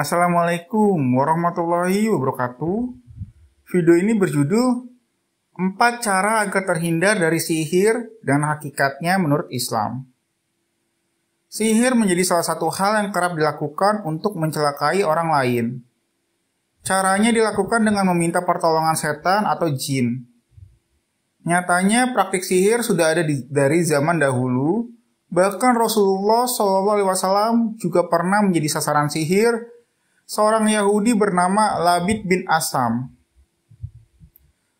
Assalamualaikum warahmatullahi wabarakatuh. Video ini berjudul empat cara agar terhindar dari sihir dan hakikatnya menurut Islam. Sihir menjadi salah satu hal yang kerap dilakukan untuk mencelakai orang lain. Caranya dilakukan dengan meminta pertolongan setan atau jin. Nyatanya praktik sihir sudah ada di, dari zaman dahulu, bahkan Rasulullah SAW juga pernah menjadi sasaran sihir seorang Yahudi bernama Labid bin Asam.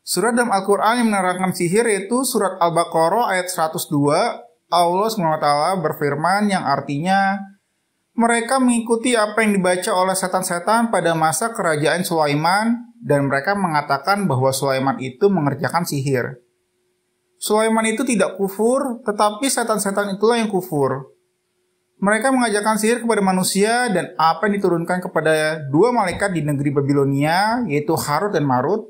Surat dalam Al-Quran yang menerangkan sihir yaitu surat Al-Baqarah ayat 102. Allah SWT berfirman yang artinya, mereka mengikuti apa yang dibaca oleh setan-setan pada masa kerajaan Sulaiman dan mereka mengatakan bahwa Sulaiman itu mengerjakan sihir. Sulaiman itu tidak kufur, tetapi setan-setan itulah yang kufur. Mereka mengajarkan sihir kepada manusia dan apa yang diturunkan kepada dua malaikat di negeri Babilonia, yaitu Harut dan Marut.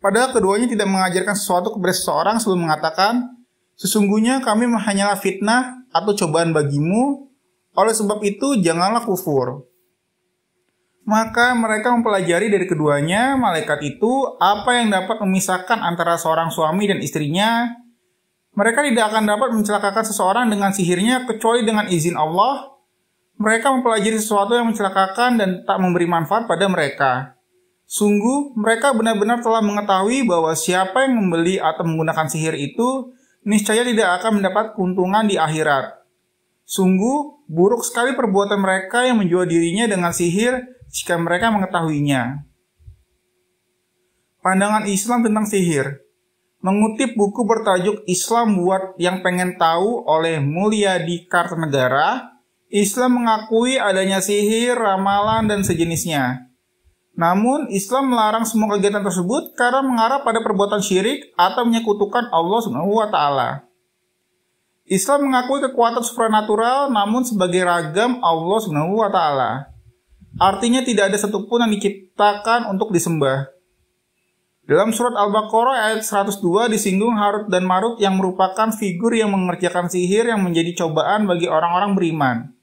Padahal keduanya tidak mengajarkan sesuatu kepada seseorang sebelum mengatakan, Sesungguhnya kami hanyalah fitnah atau cobaan bagimu, oleh sebab itu janganlah kufur. Maka mereka mempelajari dari keduanya malaikat itu apa yang dapat memisahkan antara seorang suami dan istrinya mereka tidak akan dapat mencelakakan seseorang dengan sihirnya kecuali dengan izin Allah. Mereka mempelajari sesuatu yang mencelakakan dan tak memberi manfaat pada mereka. Sungguh, mereka benar-benar telah mengetahui bahwa siapa yang membeli atau menggunakan sihir itu niscaya tidak akan mendapat keuntungan di akhirat. Sungguh, buruk sekali perbuatan mereka yang menjual dirinya dengan sihir jika mereka mengetahuinya. Pandangan Islam tentang sihir mengutip buku bertajuk Islam Buat Yang Pengen Tahu oleh Mulyadi Kartanegara, Islam mengakui adanya sihir, ramalan, dan sejenisnya. Namun, Islam melarang semua kegiatan tersebut karena mengarah pada perbuatan syirik atau menyekutukan Allah SWT Islam mengakui kekuatan supranatural namun sebagai ragam Allah SWT Artinya tidak ada satupun yang diciptakan untuk disembah. Dalam surat Al-Baqarah ayat 102 disinggung Harut dan Marut yang merupakan figur yang mengerjakan sihir yang menjadi cobaan bagi orang-orang beriman.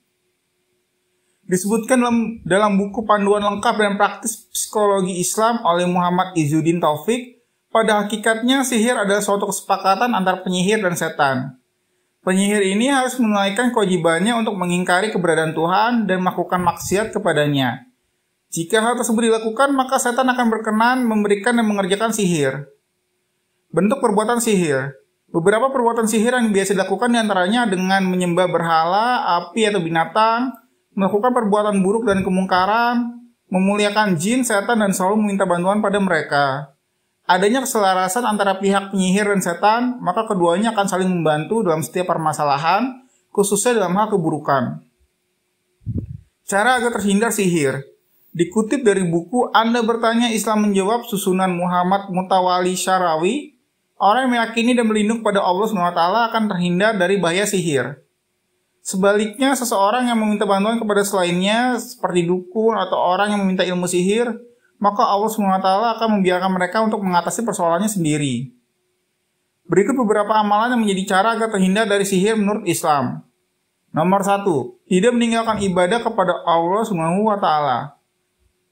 Disebutkan dalam, dalam buku panduan lengkap dan praktis psikologi Islam oleh Muhammad Izzuddin Taufik, pada hakikatnya sihir adalah suatu kesepakatan antar penyihir dan setan. Penyihir ini harus menunaikan kewajibannya untuk mengingkari keberadaan Tuhan dan melakukan maksiat kepadanya. Jika hal tersebut dilakukan, maka setan akan berkenan memberikan dan mengerjakan sihir. Bentuk perbuatan sihir. Beberapa perbuatan sihir yang biasa dilakukan diantaranya dengan menyembah berhala, api atau binatang, melakukan perbuatan buruk dan kemungkaran, memuliakan jin, setan, dan selalu meminta bantuan pada mereka. Adanya keselarasan antara pihak penyihir dan setan, maka keduanya akan saling membantu dalam setiap permasalahan, khususnya dalam hal keburukan. Cara agar terhindar sihir. Dikutip dari buku Anda bertanya Islam menjawab susunan Muhammad Mutawali Syarawi, orang yang meyakini dan melindung pada Allah SWT akan terhindar dari bahaya sihir. Sebaliknya, seseorang yang meminta bantuan kepada selainnya, seperti dukun atau orang yang meminta ilmu sihir, maka Allah SWT akan membiarkan mereka untuk mengatasi persoalannya sendiri. Berikut beberapa amalan yang menjadi cara agar terhindar dari sihir menurut Islam. Nomor 1. Tidak meninggalkan ibadah kepada Allah SWT.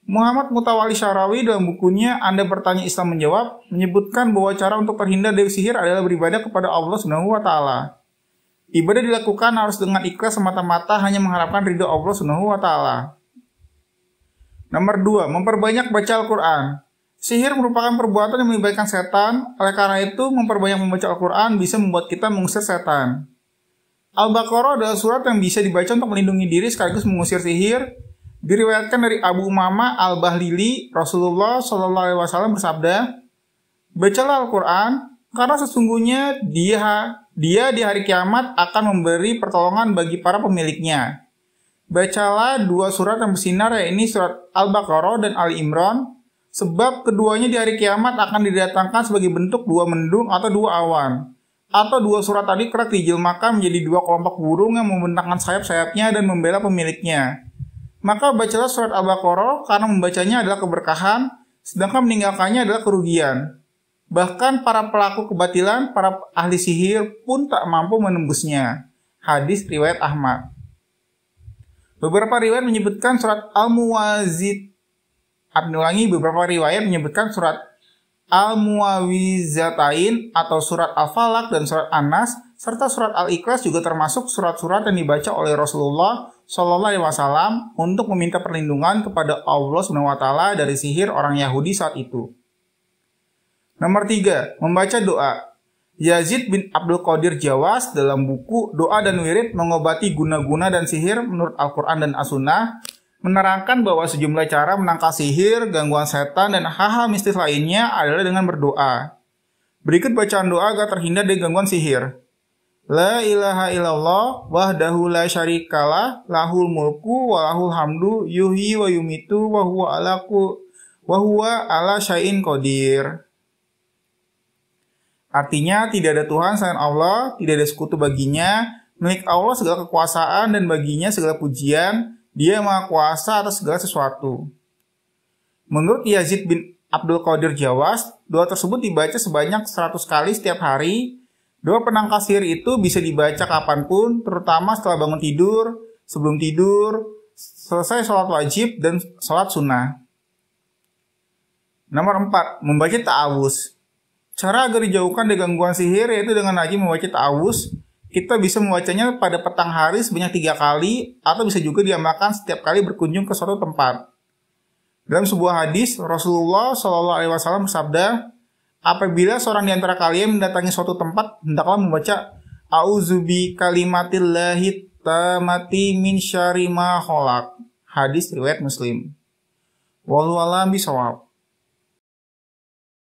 Muhammad Mutawali Syarawi dalam bukunya Anda bertanya Islam menjawab menyebutkan bahwa cara untuk terhindar dari sihir adalah beribadah kepada Allah Subhanahu wa taala. Ibadah dilakukan harus dengan ikhlas semata-mata hanya mengharapkan ridho Allah Subhanahu wa taala. Nomor 2, memperbanyak baca Al-Qur'an. Sihir merupakan perbuatan yang melibatkan setan, oleh karena itu memperbanyak membaca Al-Qur'an bisa membuat kita mengusir setan. Al-Baqarah adalah surat yang bisa dibaca untuk melindungi diri sekaligus mengusir sihir, Diriwayatkan dari Abu Mama Al-Bahlili, Rasulullah Shallallahu alaihi wasallam bersabda, "Bacalah Al-Qur'an karena sesungguhnya dia dia di hari kiamat akan memberi pertolongan bagi para pemiliknya. Bacalah dua surat yang bersinar yaitu surat Al-Baqarah dan Ali Imran, sebab keduanya di hari kiamat akan didatangkan sebagai bentuk dua mendung atau dua awan. Atau dua surat tadi kerak dijelmakan menjadi dua kelompok burung yang membentangkan sayap-sayapnya dan membela pemiliknya maka bacalah surat Al-Baqarah karena membacanya adalah keberkahan, sedangkan meninggalkannya adalah kerugian. Bahkan para pelaku kebatilan, para ahli sihir pun tak mampu menembusnya. Hadis riwayat Ahmad. Beberapa riwayat menyebutkan surat Al-Muwazid. Abdul beberapa riwayat menyebutkan surat Al-Muawizatain atau surat Al-Falak dan surat Anas serta surat Al-Ikhlas juga termasuk surat-surat yang dibaca oleh Rasulullah Shallallahu Alaihi Wasallam untuk meminta perlindungan kepada Allah Subhanahu Wa Taala dari sihir orang Yahudi saat itu. Nomor tiga, membaca doa. Yazid bin Abdul Qadir Jawas dalam buku Doa dan Wirid mengobati guna-guna dan sihir menurut Al-Quran dan As-Sunnah menerangkan bahwa sejumlah cara menangkal sihir, gangguan setan, dan hal-hal mistis lainnya adalah dengan berdoa. Berikut bacaan doa agar terhindar dari gangguan sihir. La ilaha illallah wahdahu la syarikalah lahul mulku wa lahul hamdu yuhi wa yumitu wa huwa ala ku wa huwa ala syai'in qadir. Artinya tidak ada Tuhan selain Allah, tidak ada sekutu baginya, milik Allah segala kekuasaan dan baginya segala pujian, dia maha kuasa atas segala sesuatu. Menurut Yazid bin Abdul Qadir Jawas, doa tersebut dibaca sebanyak 100 kali setiap hari Doa penangkal sihir itu bisa dibaca kapanpun, terutama setelah bangun tidur, sebelum tidur, selesai sholat wajib, dan sholat sunnah. Nomor 4. Membaca ta'awus. Cara agar dijauhkan dari gangguan sihir yaitu dengan rajin membaca ta'awus. Kita bisa membacanya pada petang hari sebanyak tiga kali atau bisa juga diamalkan setiap kali berkunjung ke suatu tempat. Dalam sebuah hadis, Rasulullah saw bersabda, Apabila seorang di antara kalian mendatangi suatu tempat, hendaklah membaca auzubi kalimatillahi tamati min syarima Hadis riwayat Muslim. Wallahu alam bishawab